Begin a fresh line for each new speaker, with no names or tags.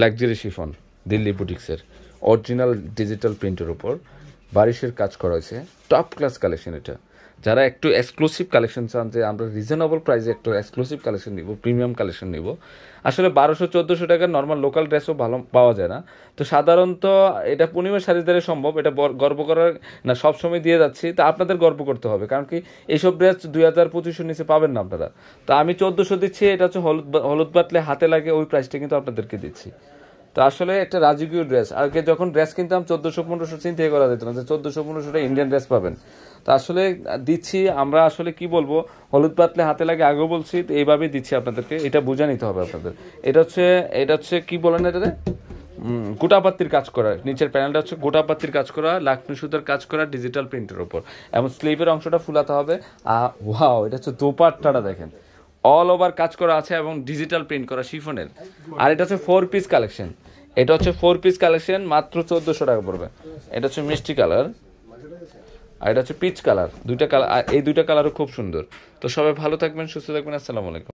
luxury chiffon Delhi বুটিক্সের original digital প্রিন্টের উপর বারিশের কাজ করা হয়েছে
টপ ক্লাস কালেকশন এটা যারা একটু এক্সক্লুসিভ কালেকশন চান যে আমরা রিজনেবল প্রাইসে একটু এক্সক্লুসিভ কালেকশন নিব প্রিমিয়াম কালেকশন নিব আসলে বারোশো চোদ্দোশো টাকার নর্মাল লোকাল ড্রেসও ভালো পাওয়া যায় না তো সাধারণত এটা পূর্ণিমা শাড়ি দ্বারা সম্ভব এটা গর্ব করার না সবসময় দিয়ে যাচ্ছি তা আপনাদের গর্ব করতে হবে কারণ কি এইসব ড্রেস দুই হাজার পঁচিশশো নিচে পাবেন না আপনারা তো আমি চোদ্দোশো দিচ্ছি এটা হচ্ছে হলুদ হলুদ বাতলে হাতে লাগে ওই প্রাইসটা কিন্তু আপনাদেরকে দিচ্ছি তো আসলে একটা রাজকীয় ড্রেস আগে যখন ড্রেস কিনতাম চোদ্দোশো পনেরোশো চিন্তাই করা যেত না যে চোদ্দোশো পনেরোশোটা ইন্ডিয়ান ড্রেস পাবেন তো আসলে দিচ্ছি আমরা আসলে কি বলবো হলুদ পাতলে হাতে লাগে আগেও বলছি তো এইভাবেই দিচ্ছি আপনাদেরকে এটা বুঝে নিতে হবে আপনাদের এটা হচ্ছে এটা হচ্ছে কি বলেন এটা গোটাপাত্তির কাজ করা নিচের প্যানেলটা হচ্ছে গোটাপাত্তির কাজ করা লাকমি সুতার কাজ করা ডিজিটাল প্রিন্টের ওপর এবং স্লিভের অংশটা ফুলাতে হবে আর ওয়াও এটা হচ্ছে দোপাট্টাটা দেখেন অল ওভার কাজ করা আছে এবং ডিজিটাল প্রিন্ট করা শিফনের আর এটা হচ্ছে ফোর পিস কালেকশন এটা হচ্ছে ফোর পিস কালেকশন মাত্র চোদ্দোশো টাকা পড়বে এটা হচ্ছে মিষ্টি কালার আর এটা হচ্ছে পিচ কালার দুইটা কালার এই দুইটা কালারও খুব সুন্দর তো সবাই ভালো থাকবেন সুস্থ থাকবেন আসসালামু আলাইকুম